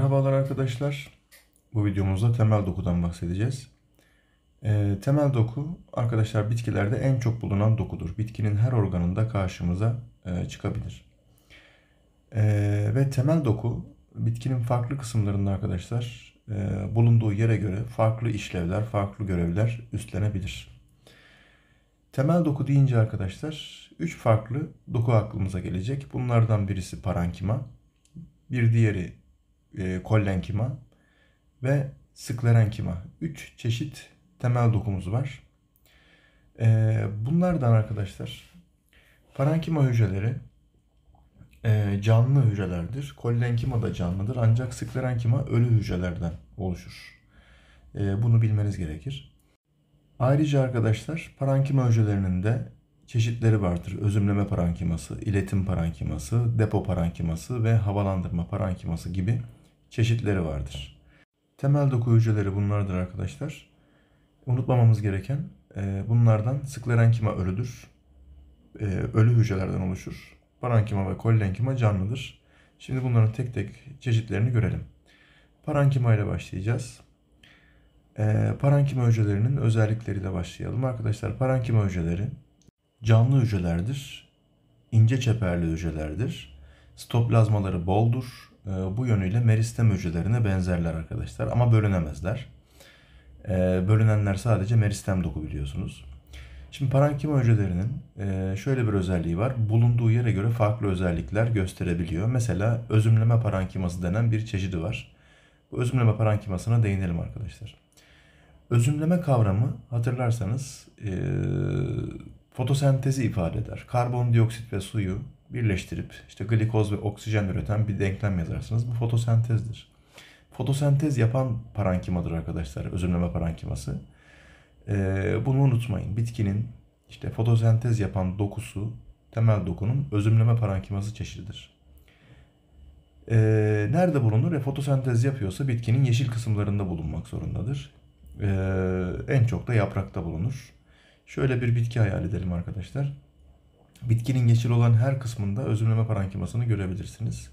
Merhabalar arkadaşlar. Bu videomuzda temel dokudan bahsedeceğiz. E, temel doku arkadaşlar bitkilerde en çok bulunan dokudur. Bitkinin her organında karşımıza e, çıkabilir. E, ve temel doku bitkinin farklı kısımlarında arkadaşlar e, bulunduğu yere göre farklı işlevler, farklı görevler üstlenebilir. Temel doku deyince arkadaşlar 3 farklı doku aklımıza gelecek. Bunlardan birisi parankima, bir diğeri e, kollenkima ve sklerenkima. Üç çeşit temel dokumuz var. E, bunlardan arkadaşlar parenkima hücreleri e, canlı hücrelerdir. Kollenkima da canlıdır ancak sklerenkima ölü hücrelerden oluşur. E, bunu bilmeniz gerekir. Ayrıca arkadaşlar parankima hücrelerinin de çeşitleri vardır. Özümleme parankiması, iletim parankiması, depo parankiması ve havalandırma parankiması gibi çeşitleri vardır. Temel dokuyucuları bunlardır arkadaşlar. Unutmamamız gereken e, bunlardan sklerenkima ölüdür. E, ölü hücrelerden oluşur. Parankima ve kollenkima canlıdır. Şimdi bunların tek tek çeşitlerini görelim. Parankima ile başlayacağız. E, parankima hücrelerinin özellikleriyle başlayalım. Arkadaşlar parankima hücreleri canlı hücrelerdir. İnce çeperli hücrelerdir. Stoplazmaları boldur ee, bu yönüyle meristem hücrelerine benzerler arkadaşlar ama bölünemezler. Ee, bölünenler sadece meristem doku biliyorsunuz. Şimdi parenkima hücrelerinin e, şöyle bir özelliği var. Bulunduğu yere göre farklı özellikler gösterebiliyor. Mesela özümleme parenkiması denen bir çeşidi var. Bu özümleme parenkimasına değinelim arkadaşlar. Özümleme kavramı hatırlarsanız e, fotosentezi ifade eder. Karbondioksit ve suyu birleştirip işte glikoz ve oksijen üreten bir denklem yazarsınız. Bu fotosentezdir. Fotosentez yapan parankimadır arkadaşlar. Özümleme parankiması. Ee, bunu unutmayın. Bitkinin işte fotosentez yapan dokusu temel dokunun özümleme parankiması çeşididir. Ee, nerede bulunur? E, fotosentez yapıyorsa bitkinin yeşil kısımlarında bulunmak zorundadır. Ee, en çok da yaprakta bulunur. Şöyle bir bitki hayal edelim arkadaşlar. Bitkinin yeşil olan her kısmında özümleme parankimasını görebilirsiniz.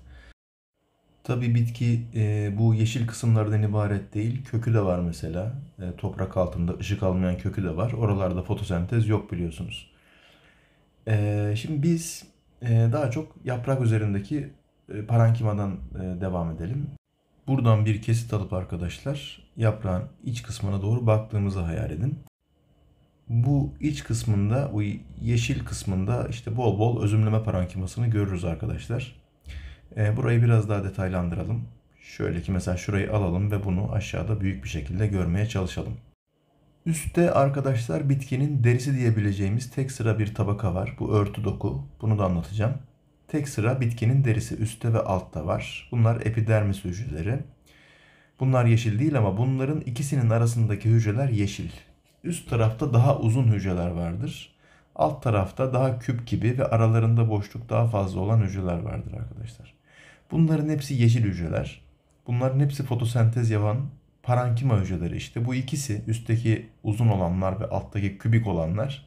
Tabii bitki e, bu yeşil kısımlardan ibaret değil. Kökü de var mesela. E, toprak altında ışık almayan kökü de var. Oralarda fotosentez yok biliyorsunuz. E, şimdi biz e, daha çok yaprak üzerindeki e, parankimadan e, devam edelim. Buradan bir kesit alıp arkadaşlar yaprağın iç kısmına doğru baktığımızı hayal edin bu iç kısmında, bu yeşil kısmında işte bol bol özümleme parankimasını görürüz arkadaşlar. E, burayı biraz daha detaylandıralım. Şöyle ki mesela şurayı alalım ve bunu aşağıda büyük bir şekilde görmeye çalışalım. Üste arkadaşlar bitkinin derisi diyebileceğimiz tek sıra bir tabaka var. Bu örtü doku. Bunu da anlatacağım. Tek sıra bitkinin derisi üstte ve altta var. Bunlar epidermis hücreleri. Bunlar yeşil değil ama bunların ikisinin arasındaki hücreler yeşil. Üst tarafta daha uzun hücreler vardır. Alt tarafta daha küp gibi ve aralarında boşluk daha fazla olan hücreler vardır arkadaşlar. Bunların hepsi yeşil hücreler. Bunların hepsi fotosentez yapan parankima hücreleri işte. Bu ikisi üstteki uzun olanlar ve alttaki kübik olanlar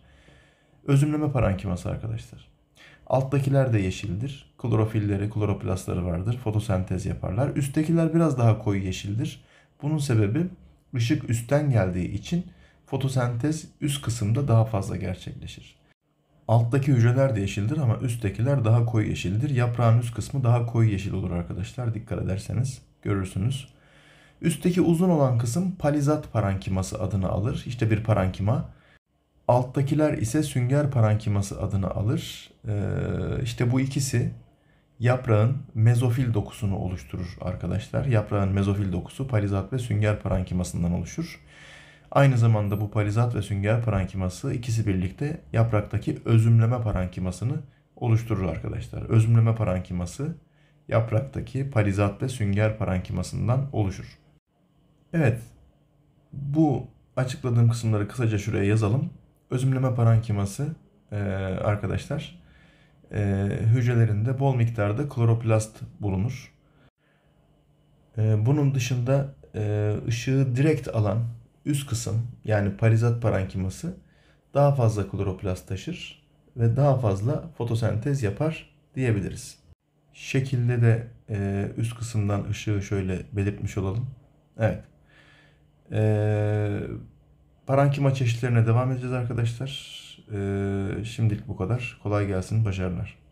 özümleme parankiması arkadaşlar. Alttakiler de yeşildir. Klorofilleri, kloroplastları vardır. Fotosentez yaparlar. Üsttekiler biraz daha koyu yeşildir. Bunun sebebi ışık üstten geldiği için Fotosentez üst kısımda daha fazla gerçekleşir. Alttaki hücreler de yeşildir ama üsttekiler daha koyu yeşildir. Yaprağın üst kısmı daha koyu yeşil olur arkadaşlar. Dikkat ederseniz görürsünüz. Üstteki uzun olan kısım palizat parankiması adını alır. İşte bir parankima. Alttakiler ise sünger parankiması adını alır. Ee, işte bu ikisi yaprağın mezofil dokusunu oluşturur arkadaşlar. Yaprağın mezofil dokusu palizat ve sünger parankimasından oluşur. Aynı zamanda bu palizat ve sünger parankiması ikisi birlikte yapraktaki özümleme parankimasını oluşturur arkadaşlar. Özümleme parankiması yapraktaki palizat ve sünger parankimasından oluşur. Evet, bu açıkladığım kısımları kısaca şuraya yazalım. Özümleme parankiması e, arkadaşlar e, hücrelerinde bol miktarda kloroplast bulunur. E, bunun dışında ışığı direkt alan üst kısım yani parizat parankiması daha fazla kloroplast taşır ve daha fazla fotosentez yapar diyebiliriz. Şekilde de e, üst kısımdan ışığı şöyle belirtmiş olalım. Evet. E, parankima çeşitlerine devam edeceğiz arkadaşlar. E, şimdilik bu kadar. Kolay gelsin, başarılar.